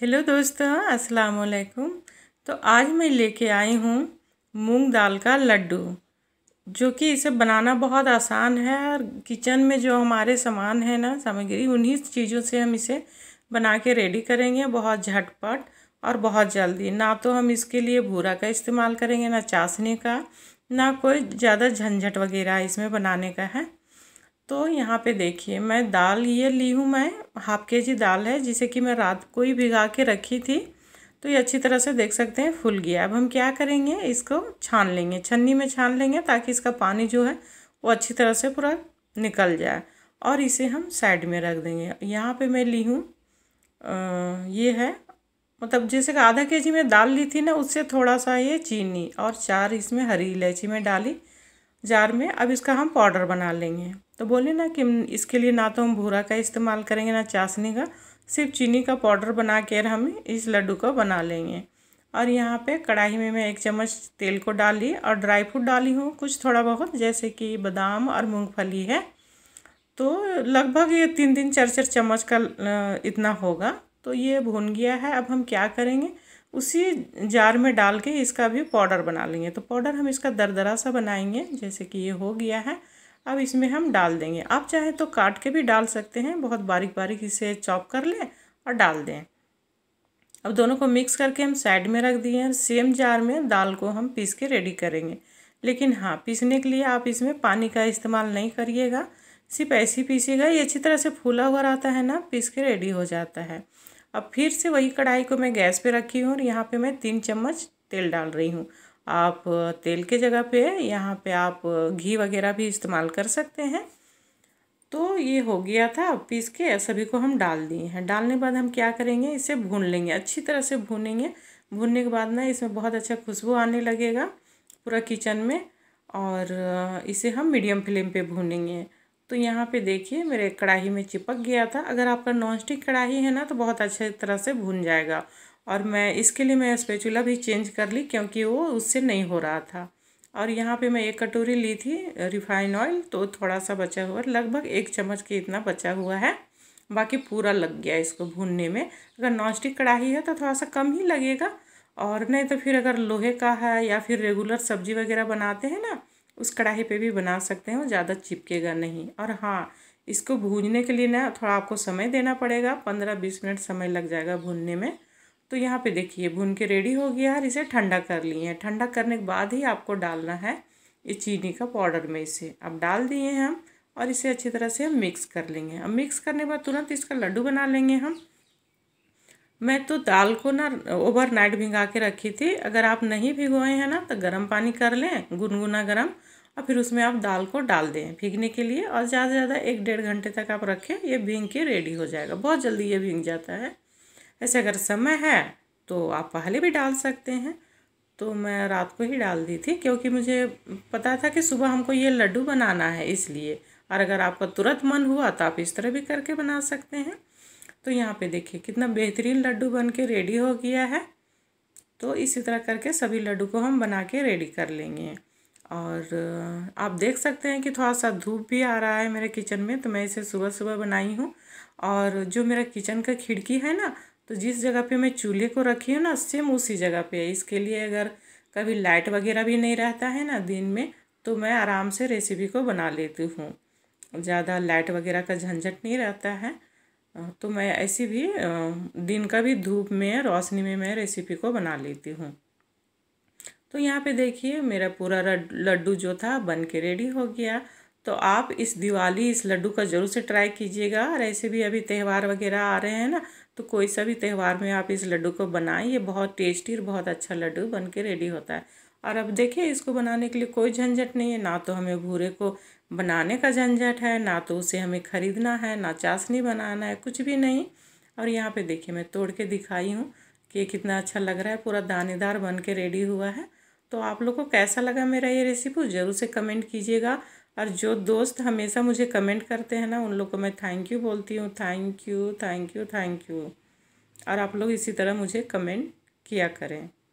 hello दोस्तों अस्सलाम वालेकुम तो आज मैं लेके आई हूँ मूंग दाल का लड्डू जो कि इसे बनाना बहुत आसान है और किचन में जो हमारे सामान है ना सामग्री उन्हीं चीज़ों से हम इसे बना के रेडी करेंगे बहुत झटपट और बहुत जल्दी ना तो हम इसके लिए भूरा का इस्तेमाल करेंगे ना चाशनी का ना कोई ज़्यादा झंझट वगैरह इसमें बनाने का है तो यहाँ पे देखिए मैं दाल ये ली हूँ मैं हाफ के जी दाल है जिसे कि मैं रात को ही भिगा के रखी थी तो ये अच्छी तरह से देख सकते हैं फूल गया अब हम क्या करेंगे इसको छान लेंगे छन्नी में छान लेंगे ताकि इसका पानी जो है वो अच्छी तरह से पूरा निकल जाए और इसे हम साइड में रख देंगे यहाँ पे मैं ली हूँ ये है मतलब जैसे कि आधा के जी में दाल ली थी ना उससे थोड़ा सा ये चीनी और चार इसमें हरी इलायची में डाली जार में अब इसका हम पाउडर बना लेंगे तो बोले ना कि इसके लिए ना तो हम भूरा का इस्तेमाल करेंगे ना चाशनी का सिर्फ चीनी का पाउडर बना कर हम इस लड्डू को बना लेंगे और यहाँ पे कढ़ाई में मैं एक चम्मच तेल को डाली और ड्राई फ्रूट डाली हूँ कुछ थोड़ा बहुत जैसे कि बादाम और मूंगफली है तो लगभग ये तीन तीन चार चार चम्मच का इतना होगा तो ये भून गया है अब हम क्या करेंगे उसी जार में डाल के इसका भी पाउडर बना लेंगे तो पाउडर हम इसका दरदरा सा बनाएंगे जैसे कि ये हो गया है अब इसमें हम डाल देंगे आप चाहे तो काट के भी डाल सकते हैं बहुत बारीक बारीक इसे चॉप कर लें और डाल दें अब दोनों को मिक्स करके हम साइड में रख दिए हैं सेम जार में दाल को हम पीस के रेडी करेंगे लेकिन हाँ पीसने के लिए आप इसमें पानी का इस्तेमाल नहीं करिएगा सिर्फ ऐसे ही पीसीगा ये अच्छी तरह से फूला हुआ रहता है ना पीस के रेडी हो जाता है अब फिर से वही कढ़ाई को मैं गैस पे रखी हूँ और यहाँ पे मैं तीन चम्मच तेल डाल रही हूँ आप तेल के जगह पे यहाँ पे आप घी वगैरह भी इस्तेमाल कर सकते हैं तो ये हो गया था पीस के सभी को हम डाल दिए हैं डालने के बाद हम क्या करेंगे इसे भून लेंगे अच्छी तरह से भूनेंगे भूनने के बाद ना इसमें बहुत अच्छा खुशबू आने लगेगा पूरा किचन में और इसे हम मीडियम फ्लेम पे भूनेंगे तो यहाँ पे देखिए मेरे कढ़ाई में चिपक गया था अगर आपका नॉन स्टिक कढ़ाई है ना तो बहुत अच्छी तरह से भून जाएगा और मैं इसके लिए मैं स्पेचुला भी चेंज कर ली क्योंकि वो उससे नहीं हो रहा था और यहाँ पे मैं एक कटोरी ली थी रिफाइन ऑयल तो थोड़ा सा बचा हुआ लगभग एक चम्मच के इतना बचा हुआ है बाकी पूरा लग गया इसको भूनने में अगर नॉन स्टिक कढ़ाई है तो थोड़ा सा कम ही लगेगा और नहीं तो फिर अगर लोहे का है या फिर रेगुलर सब्जी वगैरह बनाते हैं ना उस कढ़ाई पे भी बना सकते हैं ज़्यादा चिपकेगा नहीं और हाँ इसको भूनने के लिए ना थोड़ा आपको समय देना पड़ेगा पंद्रह बीस मिनट समय लग जाएगा भूनने में तो यहाँ पे देखिए भून के रेडी हो गया और इसे ठंडा कर लिए हैं ठंडा करने के बाद ही आपको डालना है ये चीनी का पाउडर में इसे अब डाल दिए हैं हम और इसे अच्छी तरह से हम मिक्स कर लेंगे अब मिक्स करने के बाद तुरंत इसका लड्डू बना लेंगे हम मैं तो दाल को ना ओवर नाइट भिंगा के रखी थी अगर आप नहीं भिगोए हैं ना तो गर्म पानी कर लें गुनगुना गर्म और फिर उसमें आप दाल को डाल दें भीगने के लिए और ज़्यादा से ज़्यादा एक डेढ़ घंटे तक आप रखें ये भींग के रेडी हो जाएगा बहुत जल्दी ये भींग जाता है वैसे अगर समय है तो आप पहले भी डाल सकते हैं तो मैं रात को ही डाल दी थी क्योंकि मुझे पता था कि सुबह हमको ये लड्डू बनाना है इसलिए और अगर आपका तुरंत मन हुआ तो आप इस तरह भी करके बना सकते हैं तो यहाँ पे देखिए कितना बेहतरीन लड्डू बन के रेडी हो गया है तो इसी तरह करके सभी लड्डू को हम बना के रेडी कर लेंगे और आप देख सकते हैं कि थोड़ा सा धूप भी आ रहा है मेरे किचन में तो मैं इसे सुबह सुबह बनाई हूँ और जो मेरा किचन का खिड़की है ना तो जिस जगह पे मैं चूल्हे को रखी हूँ ना सेम उसी जगह पे है इसके लिए अगर कभी लाइट वगैरह भी नहीं रहता है ना दिन में तो मैं आराम से रेसिपी को बना लेती हूँ ज़्यादा लाइट वगैरह का झंझट नहीं रहता है तो मैं ऐसी भी दिन का भी धूप में रोशनी में मैं रेसिपी को बना लेती हूँ तो यहाँ पे देखिए मेरा पूरा लड्डू जो था बन के रेडी हो गया तो आप इस दिवाली इस लड्डू का ज़रूर से ट्राई कीजिएगा और ऐसे भी अभी त्यौहार वगैरह आ रहे हैं ना तो कोई सा भी त्यौहार में आप इस लड्डू को बनाएं ये बहुत टेस्टी और बहुत अच्छा लड्डू बन के रेडी होता है और अब देखिए इसको बनाने के लिए कोई झंझट नहीं है ना तो हमें भूरे को बनाने का झंझट है ना तो उसे हमें ख़रीदना है ना चाशनी बनाना है कुछ भी नहीं और यहाँ पे देखिए मैं तोड़ के दिखाई हूँ कि कितना अच्छा लग रहा है पूरा दानेदार बन के रेडी हुआ है तो आप लोग को कैसा लगा मेरा ये रेसिपी ज़रूर से कमेंट कीजिएगा और जो दोस्त हमेशा मुझे कमेंट करते हैं ना उन लोग को मैं थैंक यू बोलती हूँ thank you thank you thank you और आप लोग इसी तरह मुझे कमेंट किया करें